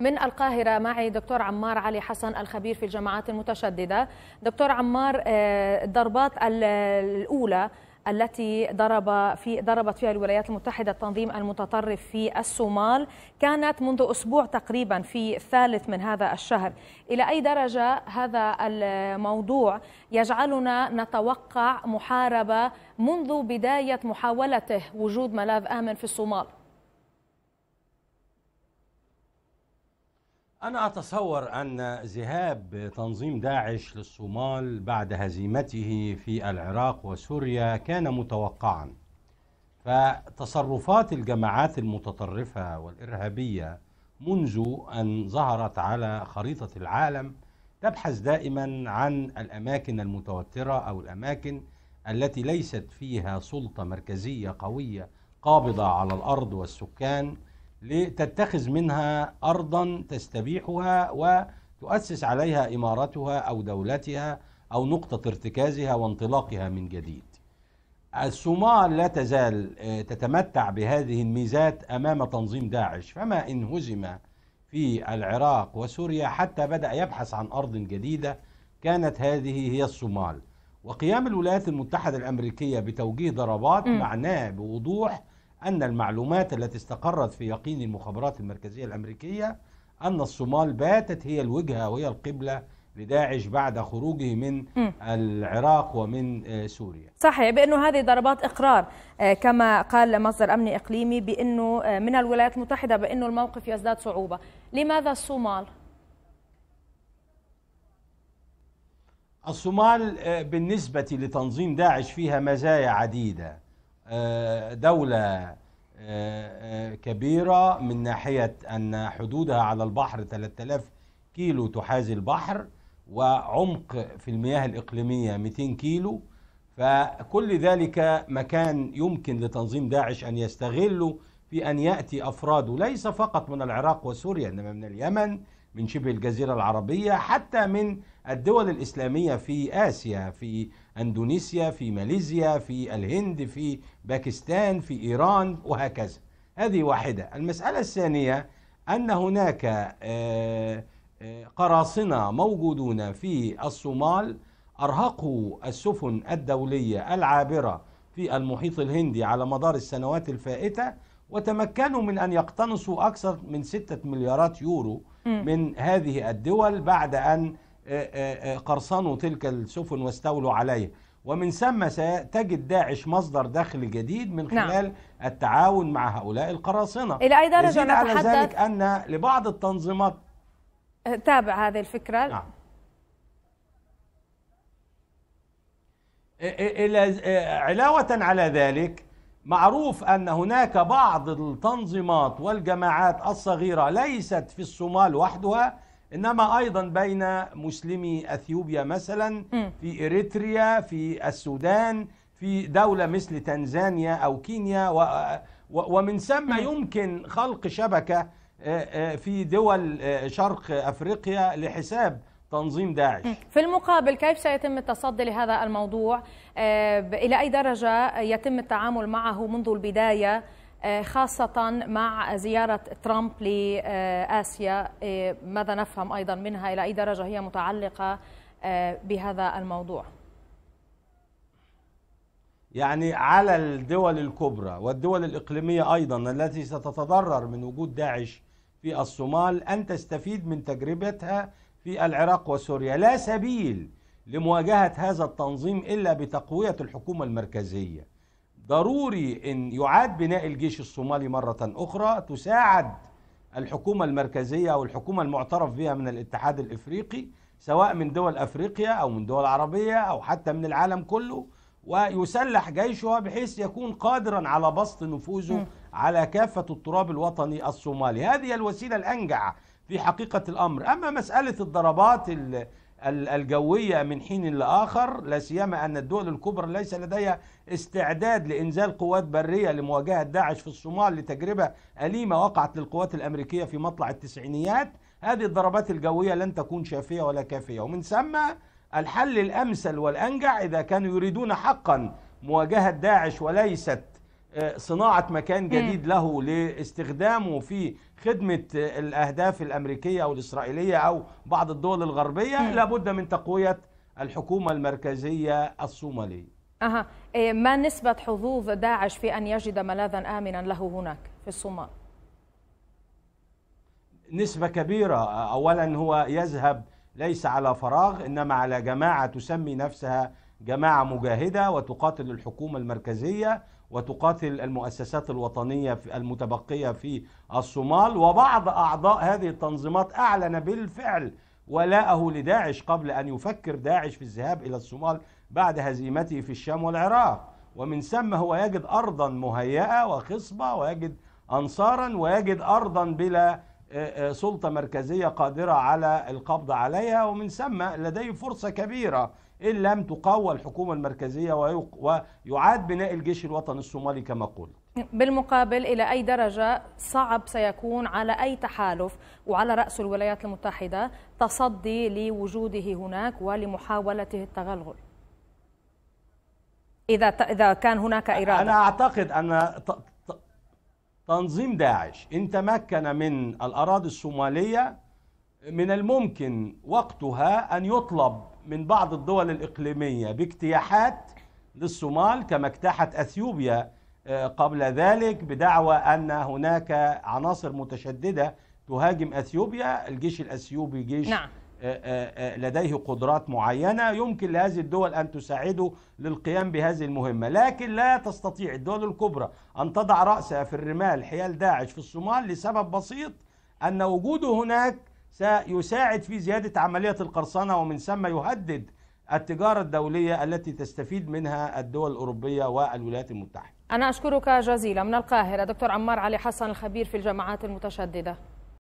من القاهرة معي دكتور عمار علي حسن الخبير في الجماعات المتشددة دكتور عمار آه، الضربات الأولى التي ضرب في ضربت فيها الولايات المتحدة التنظيم المتطرف في الصومال كانت منذ أسبوع تقريبا في الثالث من هذا الشهر إلى أي درجة هذا الموضوع يجعلنا نتوقع محاربة منذ بداية محاولته وجود ملاذ آمن في الصومال؟ أنا أتصور أن ذهاب تنظيم داعش للصومال بعد هزيمته في العراق وسوريا كان متوقعا فتصرفات الجماعات المتطرفة والإرهابية منذ أن ظهرت على خريطة العالم تبحث دائما عن الأماكن المتوترة أو الأماكن التي ليست فيها سلطة مركزية قوية قابضة على الأرض والسكان لتتخذ منها أرضا تستبيحها وتؤسس عليها إمارتها أو دولتها أو نقطة ارتكازها وانطلاقها من جديد الصومال لا تزال آه، تتمتع بهذه الميزات أمام تنظيم داعش فما إن هزم في العراق وسوريا حتى بدأ يبحث عن أرض جديدة كانت هذه هي الصومال وقيام الولايات المتحدة الأمريكية بتوجيه ضربات معناه بوضوح أن المعلومات التي استقرت في يقين المخابرات المركزية الأمريكية أن الصومال باتت هي الوجهة وهي القبلة لداعش بعد خروجه من العراق ومن آه، سوريا صحيح بأنه هذه ضربات إقرار آه، كما قال مصدر أمني إقليمي بأنه آه، من الولايات المتحدة بأنه الموقف يزداد صعوبة لماذا الصومال؟ الصومال بالنسبة لتنظيم داعش فيها مزايا عديدة آه، دولة آه، آه، كبيرة من ناحية أن حدودها على البحر 3000 كيلو تحاذي البحر وعمق في المياه الإقليمية 200 كيلو فكل ذلك مكان يمكن لتنظيم داعش أن يستغله في أن يأتي أفراده ليس فقط من العراق وسوريا إنما من اليمن من شبه الجزيرة العربية حتى من الدول الإسلامية في آسيا في أندونيسيا في ماليزيا في الهند في باكستان في إيران وهكذا هذه واحدة المسألة الثانية أن هناك آه، آه، قراصنة موجودون في الصومال أرهقوا السفن الدولية العابرة في المحيط الهندي على مدار السنوات الفائتة وتمكنوا من أن يقتنصوا أكثر من 6 مليارات يورو من هذه الدول بعد أن آه، آه، آه، قرصنوا تلك السفن واستولوا عليها ومن ثم ستجد داعش مصدر دخل جديد من نعم. خلال نعم. التعاون مع هؤلاء القراصنة إلى أي درجة نتحدث على ذلك أن لبعض التنظيمات تابع هذه الفكرة نعم إلى علاوة على ذلك معروف أن هناك بعض التنظيمات والجماعات الصغيرة ليست في الصومال وحدها انما ايضا بين مسلمي اثيوبيا مثلا في اريتريا في السودان في دوله مثل تنزانيا او كينيا ومن ثم يمكن خلق شبكه في دول شرق افريقيا لحساب تنظيم داعش في المقابل كيف سيتم التصدي لهذا الموضوع آه، الى اي درجه يتم التعامل معه منذ البدايه آه، خاصة مع زيارة ترامب لآسيا آه، ماذا نفهم أيضا منها إلى أي درجة هي متعلقة آه، بهذا الموضوع يعني على الدول الكبرى والدول الإقليمية أيضا التي ستتضرر من وجود داعش في الصومال أن تستفيد من تجربتها في العراق وسوريا لا سبيل لمواجهة هذا التنظيم إلا بتقوية الحكومة المركزية ضروري أن يعاد بناء الجيش الصومالي مرة أخرى تساعد الحكومة المركزية أو الحكومة المعترف بها من الاتحاد الإفريقي سواء من دول أفريقيا أو من دول عربية أو حتى من العالم كله ويسلح جيشها بحيث يكون قادرا على بسط نفوذه على كافة التراب الوطني الصومالي هذه الوسيلة الأنجع في حقيقة الأمر أما مسألة الضربات الجوية من حين لآخر لا سيما أن الدول الكبرى ليس لديها استعداد لإنزال قوات برية لمواجهة داعش في الصومال لتجربة أليمة وقعت للقوات الأمريكية في مطلع التسعينيات هذه الضربات الجوية لن تكون شافية ولا كافية ومن ثم الحل الأمثل والأنجع إذا كانوا يريدون حقا مواجهة داعش وليست آه، صناعة مكان جديد له لاستخدامه في خدمة آه، الأهداف الأمريكية أو الإسرائيلية أو بعض الدول الغربية لابد من تقوية الحكومة المركزية الصومالية أها إيه، ما نسبة حظوظ داعش في أن يجد ملاذا آمنا له هناك في الصومال؟ نسبة كبيرة أولا هو يذهب ليس على فراغ إنما على جماعة تسمي نفسها جماعه مجاهده وتقاتل الحكومه المركزيه وتقاتل المؤسسات الوطنيه المتبقيه في الصومال وبعض اعضاء هذه التنظيمات اعلن بالفعل ولاءه لداعش قبل ان يفكر داعش في الذهاب الى الصومال بعد هزيمته في الشام والعراق ومن ثم هو يجد ارضا مهيئه وخصبه ويجد انصارا ويجد ارضا بلا آه، آه، سلطه مركزيه قادره على القبض عليها ومن ثم لديه فرصه كبيره إن لم تقوى الحكومة المركزية ويعاد بناء الجيش الوطني الصومالي كما قلت بالمقابل إلى أي درجة صعب سيكون على أي تحالف وعلى رأس الولايات المتحدة تصدي لوجوده هناك ولمحاولته التغلغل إذا إذا كان هناك إرادة أنا أعتقد أن تنظيم داعش إن تمكن من الأراضي الصومالية من الممكن وقتها أن يطلب من بعض الدول الإقليمية باجتياحات للصومال كما اجتاحت أثيوبيا آه، قبل ذلك بدعوى أن هناك عناصر متشددة تهاجم أثيوبيا الجيش الأثيوبي جيش نعم. آه، آه، لديه قدرات معينة يمكن لهذه الدول أن تساعده للقيام بهذه المهمة لكن لا تستطيع الدول الكبرى أن تضع رأسها في الرمال حيال داعش في الصومال لسبب بسيط أن وجوده هناك سيساعد في زيادة عملية القرصنة ومن ثم يهدد التجارة الدولية التي تستفيد منها الدول الأوروبية والولايات المتحدة أنا أشكرك جزيلا من القاهرة دكتور عمار علي حسن الخبير في الجماعات المتشددة